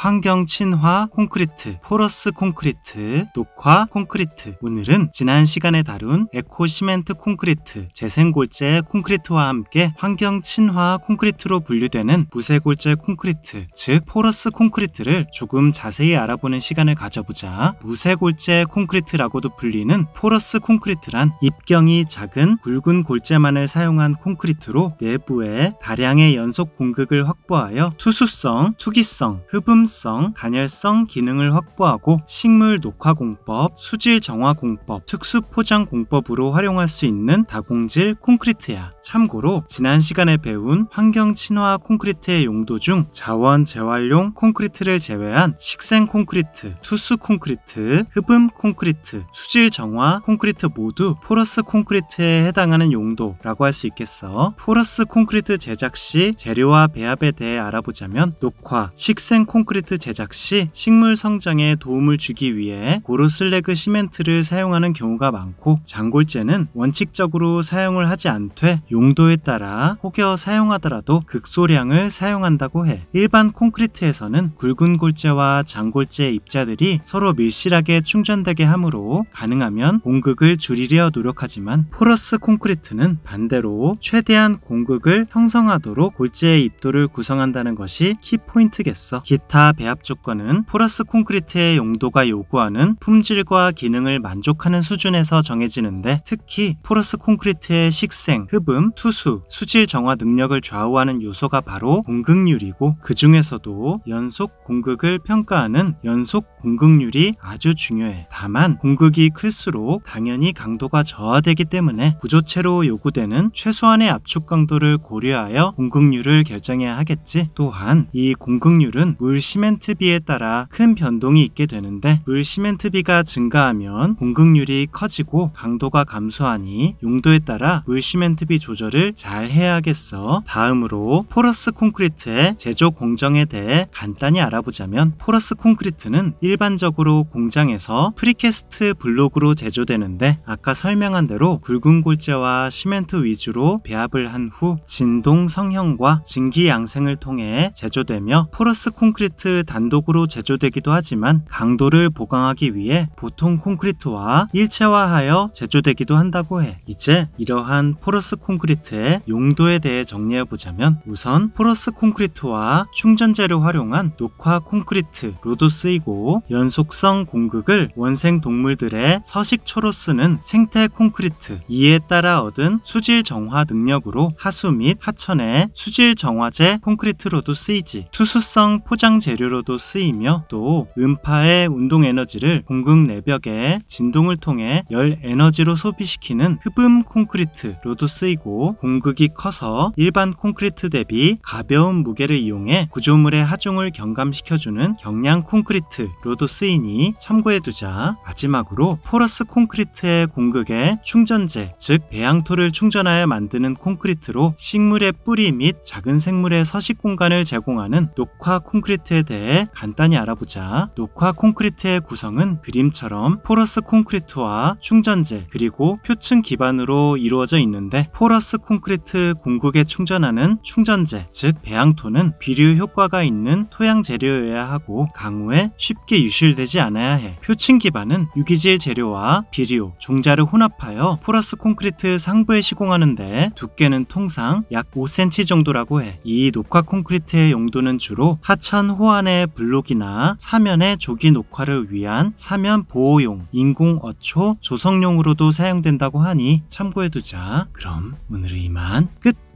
환경 친화 콘크리트, 포러스 콘크리트, 녹화 콘크리트. 오늘은 지난 시간에 다룬 에코 시멘트 콘크리트, 재생골재 콘크리트와 함께 환경 친화 콘크리트로 분류되는 무쇠골재 콘크리트, 즉 포러스 콘크리트를 조금 자세히 알아보는 시간을 가져보자. 무쇠골재 콘크리트라고도 불리는 포러스 콘크리트란 입경이 작은 굵은 골재만을 사용한 콘크리트로 내부에 다량의 연속 공극을 확보하여 투수성, 투기성, 흡음 수용성, 단열성 기능을 확보하고 식물 녹화 공법, 수질 정화 공법, 특수 포장 공법으로 활용할 수 있는 다공질 콘크리트야. 참고로 지난 시간에 배운 환경 친화 콘크리트의 용도 중 자원 재활용 콘크리트를 제외한 식생 콘크리트, 투수 콘크리트, 흡음 콘크리트, 수질 정화 콘크리트 모두 포러스 콘크리트에 해당하는 용도라고 할 수 있겠어. 포러스 콘크리트 제작 시 재료와 배합에 대해 알아보자면 녹화, 식생 콘크리트 콘크리트 제작 시 식물 성장에 도움을 주기 위해 고로슬래그 시멘트를 사용하는 경우가 많고 장골재는 원칙적으로 사용을 하지 않되 용도에 따라 혹여 사용하더라도 극소량을 사용한다고 해 일반 콘크리트에서는 굵은 골재와 장골재 입자들이 서로 밀실하게 충전되게 하므로 가능하면 공극을 줄이려 노력하지만 포러스 콘크리트는 반대로 최대한 공극을 형성하도록 골재의 입도를 구성한다는 것이 키포인트겠어 기타 배합 조건은 포러스 콘크리트의 용도가 요구하는 품질과 기능을 만족하는 수준에서 정해지는데 특히 포러스 콘크리트의 식생, 흡음, 투수, 수질 정화 능력을 좌우하는 요소가 바로 공급률이고 그 중에서도 연속 공급을 평가하는 연속 공급률이 아주 중요해. 다만 공급이 클수록 당연히 강도가 저하되기 때문에 부조체로 요구되는 최소한의 압축 강도를 고려하여 공급률을 결정해야 하겠지. 또한 이 공급률은 물1 시멘트비에 따라 큰 변동이 있게 되는데 물 시멘트비가 증가하면 공급률이 커지고 강도가 감소하니 용도에 따라 물 시멘트비 조절을 잘 해야겠어. 다음으로 포러스 콘크리트의 제조 공정에 대해 간단히 알아보자면 포러스 콘크리트는 일반적으로 공장에서 프리캐스트 블록으로 제조되는데 아까 설명한 대로 굵은 골재와 시멘트 위주로 배합을 한 후 진동 성형과 증기 양생을 통해 제조되며 포러스 콘크리트 콘크리트 단독으로 제조되기도 하지만 강도를 보강하기 위해 보통 콘크리트와 일체화하여 제조되기도 한다고 해. 이제 이러한 포러스 콘크리트의 용도에 대해 정리해보자면 우선 포러스 콘크리트와 충전재를 활용한 녹화 콘크리트로도 쓰이고 연속성 공극을 원생 동물들의 서식초로 쓰는 생태 콘크리트 이에 따라 얻은 수질 정화 능력으로 하수 및 하천의 수질 정화제 콘크리트로도 쓰이지 투수성 포장재료 재료로도 쓰이며 또 음파의 운동 에너지를 공극 내벽에 진동을 통해 열 에너지로 소비시키는 흡음 콘크리트로도 쓰이고 공극이 커서 일반 콘크리트 대비 가벼운 무게를 이용해 구조물의 하중을 경감시켜주는 경량 콘크리트로도 쓰이니 참고해두자 마지막으로 포러스 콘크리트의 공극에 충전재 즉 배양토를 충전하여 만드는 콘크리트로 식물의 뿌리 및 작은 생물의 서식 공간을 제공하는 녹화 콘크리트에 대해 간단히 알아보자. 녹화 콘크리트의 구성은 그림처럼 포러스 콘크리트와 충전재 그리고 표층 기반으로 이루어져 있는데 포러스 콘크리트 공극에 충전하는 충전재 즉 배양토는 비료 효과가 있는 토양 재료여야 하고 강우에 쉽게 유실되지 않아야 해. 표층 기반은 유기질 재료와 비료, 종자를 혼합하여 포러스 콘크리트 상부에 시공하는데 두께는 통상 약 5cm 정도라고 해. 이 녹화 콘크리트의 용도는 주로 하천 호화 호환의 블록이나 사면의 조기 녹화를 위한 사면 보호용 인공 어초 조성용으로도 사용된다고 하니 참고해두자. 그럼 오늘은 이만 끝!